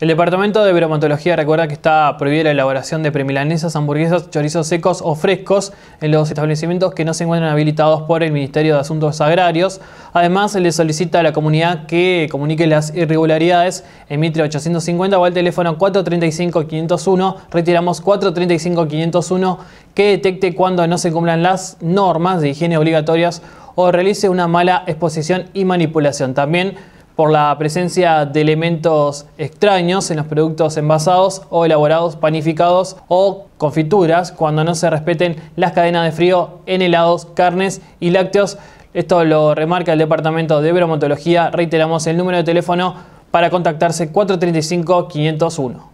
El Departamento de Bromatología recuerda que está prohibida la elaboración de premilanesas, hamburguesas, chorizos secos o frescos en los establecimientos que no se encuentran habilitados por el Ministerio de Asuntos Agrarios. Además, se le solicita a la comunidad que comunique las irregularidades en Mitre 850 o al teléfono 435-501, retiramos 435-501, que detecte cuando no se cumplan las normas de higiene obligatorias o realice una mala exposición y manipulación. También por la presencia de elementos extraños en los productos envasados o elaborados, panificados o confituras, cuando no se respeten las cadenas de frío en helados, carnes y lácteos. Esto lo remarca el Departamento de Bromatología. Reiteramos el número de teléfono para contactarse 435 501.